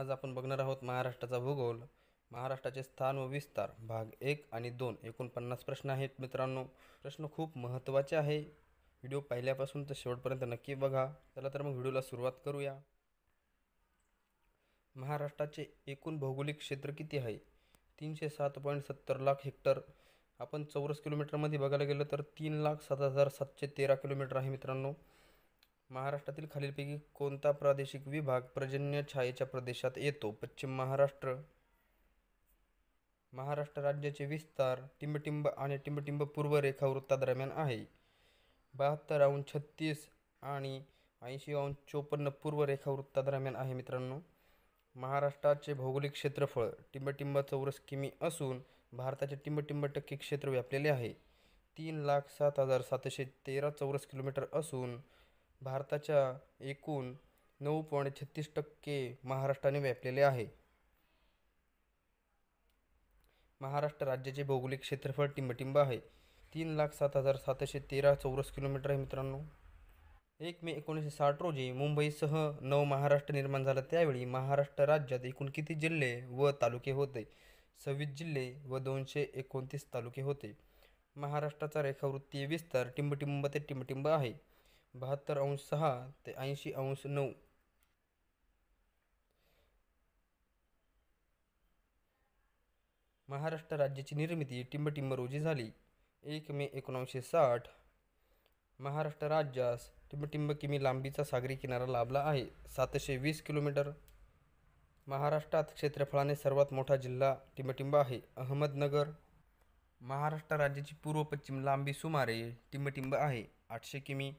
आज आपण बघणार आहोत महाराष्ट्राचा भूगोल महाराष्ट्राचे स्थान व विस्तार भाग एक आणि दोन एकूण प्रश्न आहेत मित्रांनो प्रश्न खूप महत्त्वाचे आहे व्हिडिओ पहिल्यापासून तर शेवटपर्यंत नक्की बघा चला तर मग व्हिडिओला सुरुवात करूया महाराष्ट्राचे एकूण भौगोलिक क्षेत्र किती आहे तीनशे सात पॉईंट सत्तर लाख हेक्टर आपण चौरस किलोमीटरमध्ये बघायला गेलं तर तीन लाख सात हजार सातशे तेरा किलोमीटर आहे मित्रांनो महाराष्ट्रातील खालीलपैकी कोणता प्रादेशिक विभाग पर्जन्य छायेच्या प्रदेशात येतो पश्चिम महाराष्ट्र महाराष्ट्र राज्याचे विस्तार टिंबटिंब आणि टिंबटिंब पूर्व रेखावृत्तादरम्यान आहे बहात्तर अंश छत्तीस आणि ऐंशी अंश चोपन्न पूर्व रेखावृत्तादरम्यान आहे मित्रांनो महाराष्ट्राचे भौगोलिक क्षेत्रफळ टिंबटिंब चौरस किमी असून भारताचे टिंबटिंब टक्के क्षेत्र व्यापलेले आहे तीन लाख सात हजार सातशे तेरा चौरस किलोमीटर असून भारताच्या एकूण नऊ पॉईंट छत्तीस टक्के महाराष्ट्राने व्यापलेले आहे महाराष्ट्र राज्याचे भौगोलिक क्षेत्रफळ टिंबटिंब आहे तीन लाख सात हजार सातशे तेरा चौरस किलोमीटर आहे मित्रांनो एक मे एकोणीसशे साठ रोजी मुंबईसह नव महाराष्ट्र निर्माण झाला त्यावेळी महाराष्ट्र राज्यात एकूण किती जिल्हे व तालुके होते सव्वीस जिल्हे व दोनशे एकोणतीस तालुके होते महाराष्ट्राचा रेखावृत्तीय विस्तार टिंबटिंब ते टिंबटिंब आहे बहात्तर अंश सहा ते ऐंशी अंश नऊ महाराष्ट्र राज्याची निर्मिती टिंबटिंब रोजी झाली एक मे एकोणावीसशे साठ महाराष्ट्र राज्यास टिंबटिंब किमी लांबीचा सागरी किनारा लाभला आहे सातशे वीस किलोमीटर महाराष्ट्रात क्षेत्रफळाने सर्वात मोठा जिल्हा टिंबटिंब आहे अहमदनगर महाराष्ट्र राज्याची पूर्व पश्चिम लांबी सुमारे टिंबटिंब आहे आठशे किमी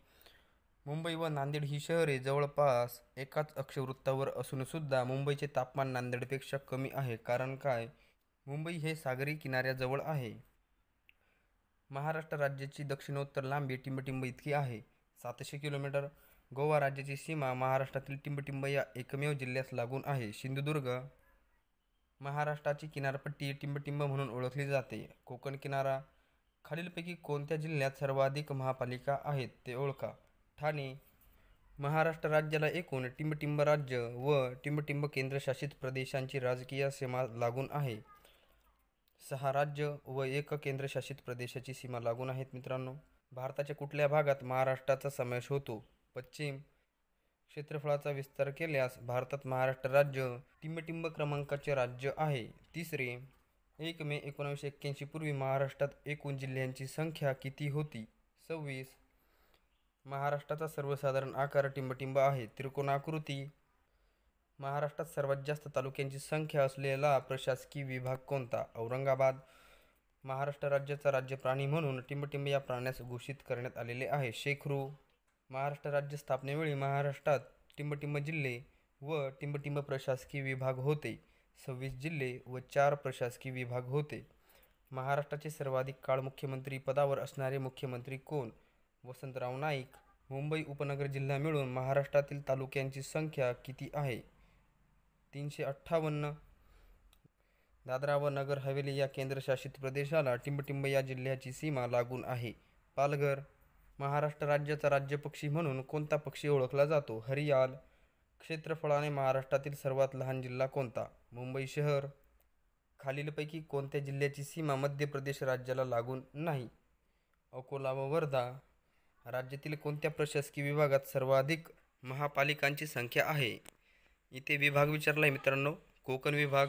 मुंबई व नांदेड ही शहरे जवळपास एकाच अक्षवृत्तावर असूनसुद्धा मुंबईचे तापमान नांदेडपेक्षा कमी आहे कारण काय मुंबई हे सागरी किनाऱ्याजवळ आहे महाराष्ट्र राज्याची दक्षिणोत्तर लांबी टिंबटिंब इतकी आहे सातशे किलोमीटर गोवा राज्याची सीमा महाराष्ट्रातील टिंबटिंब या एकमेव जिल्ह्यास लागून आहे सिंधुदुर्ग महाराष्ट्राची किनारपट्टी टिंबटिंब म्हणून ओळखली जाते कोकण किनारा खालीलपैकी कोणत्या जिल्ह्यात सर्वाधिक महापालिका आहेत ते ओळखा ठाणे महाराष्ट्र राज्याला एकूण टिंबटिंब राज्य व टिंबटिंब केंद्रशासित प्रदेशांची राजकीय सीमा लागून आहे सहा राज्य व एक केंद्रशासित प्रदेशाची सीमा लागून आहेत मित्रांनो भारताच्या कुठल्या भागात महाराष्ट्राचा समावेश होतो पश्चिम क्षेत्रफळाचा विस्तार केल्यास भारतात महाराष्ट्र राज्य टिंबटिंब क्रमांकाचे राज्य आहे तिसरे एक मे एकोणावीसशे एक्क्याऐंशी पूर्वी महाराष्ट्रात एकूण जिल्ह्यांची संख्या किती होती सव्वीस महाराष्ट्राचा सर्वसाधारण आकार टिंबटिंब आहे त्रिकोणाकृती महाराष्ट्रात सर्वात जास्त तालुक्यांची संख्या असलेला प्रशासकीय विभाग कोणता औरंगाबाद महाराष्ट्र राज्याचा राज्य प्राणी म्हणून टिंबटिंब या प्राण्यास घोषित करण्यात आलेले आहे शेखरू महाराष्ट्र राज्य स्थापनेवेळी महाराष्ट्रात टिंबटिंब जिल्हे व टिंबटिंब प्रशासकीय विभाग होते सव्वीस जिल्हे व चार प्रशासकीय विभाग होते महाराष्ट्राचे सर्वाधिक काळ मुख्यमंत्री पदावर असणारे मुख्यमंत्री कोण वसंतराव नाईक मुंबई उपनगर जिल्हा मिळून महाराष्ट्रातील तालुक्यांची संख्या किती आहे तीनशे अठ्ठावन्न दादरा व नगर हवेली या केंद्रशासित प्रदेशाला टिंबटिंब या जिल्ह्याची सीमा लागून आहे पालघर महाराष्ट्र राज्याचा राज्य पक्षी म्हणून कोणता पक्षी ओळखला जातो हरियाल क्षेत्रफळाने महाराष्ट्रातील सर्वात लहान जिल्हा कोणता मुंबई शहर खालीलपैकी कोणत्या जिल्ह्याची सीमा मध्य प्रदेश राज्याला लागून नाही अकोला व वर्धा राज्यातील कोणत्या प्रशासकीय विभागात सर्वाधिक महापालिकांची संख्या आहे इथे विभाग विचारला आहे मित्रांनो कोकण विभाग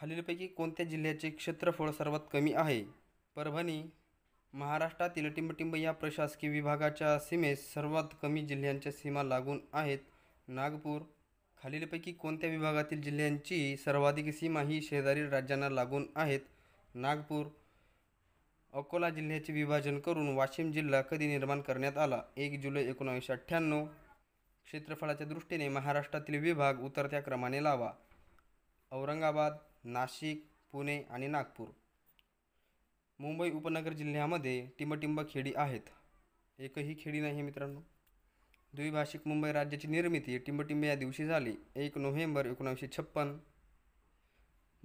खालीलपैकी कोणत्या जिल्ह्याचे क्षेत्रफळ सर्वात कमी आहे परभणी महाराष्ट्रातील टिंबटिंब या प्रशासकीय विभागाच्या सीमेस सर्वात कमी जिल्ह्यांच्या सीमा लागून आहेत नागपूर खालीलपैकी कोणत्या विभागातील जिल्ह्यांची सर्वाधिक सीमा ही शेजारील राज्यांना लागून आहेत नागपूर अकोला जिल्ह्याचे विभाजन करून वाशिम जिल्हा कधी निर्माण करण्यात आला एक जुलै एकोणावीसशे अठ्ठ्याण्णव क्षेत्रफळाच्या दृष्टीने महाराष्ट्रातील विभाग उतरत्या क्रमाने लावा औरंगाबाद नाशिक पुणे आणि नागपूर मुंबई उपनगर जिल्ह्यामध्ये टिंबटिंब खेडी आहेत एकही खेडी नाही मित्रांनो द्विभाषिक मुंबई राज्याची निर्मिती टिंबटिंब या दिवशी झाली एक नोव्हेंबर एकोणावीसशे छप्पन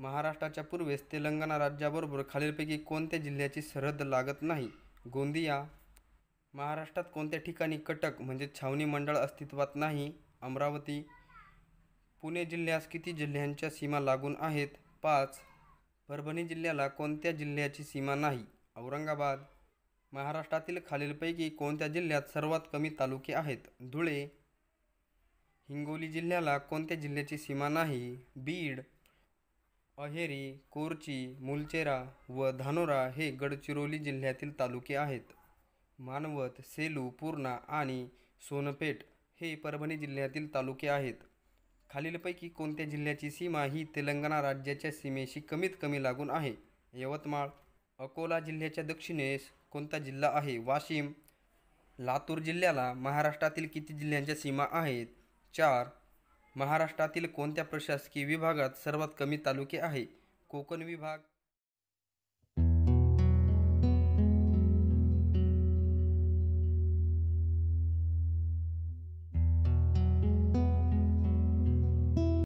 महाराष्ट्राच्या पूर्वेस तेलंगणा राज्याबरोबर खालीलपैकी कोणत्या जिल्ह्याची सरहद लागत नाही गोंदिया महाराष्ट्रात कोणत्या ठिकाणी कटक म्हणजे छावणी मंडळ अस्तित्वात नाही अमरावती पुणे जिल्ह्यास किती जिल्ह्यांच्या सीमा लागून आहेत पाच परभणी जिल्ह्याला कोणत्या जिल्ह्याची सीमा नाही औरंगाबाद महाराष्ट्रातील खालीलपैकी कोणत्या जिल्ह्यात सर्वात कमी तालुके आहेत धुळे हिंगोली जिल्ह्याला कोणत्या जिल्ह्याची सीमा नाही बीड अहेरी कोरची मुलचेरा व धानोरा हे गडचिरोली जिल्ह्यातील तालुके आहेत मानवत सेलू पूर्णा आणि सोनपेठ हे परभणी जिल्ह्यातील तालुके आहेत खालीलपैकी कोणत्या जिल्ह्याची सीमा ही तेलंगणा राज्याच्या सीमेशी कमीत कमी लागून आहे यवतमाळ अकोला जिल्ह्याच्या दक्षिणेस कोणता जिल्हा आहे वाशिम लातूर जिल्ह्याला महाराष्ट्रातील किती जिल्ह्यांच्या सीमा आहेत चार महाराष्ट्रातील कोणत्या प्रशासकीय विभागात सर्वात कमी तालुके आहे कोकण विभाग